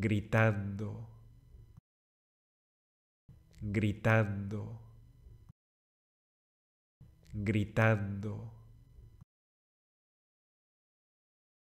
gritando, gritando, gritando.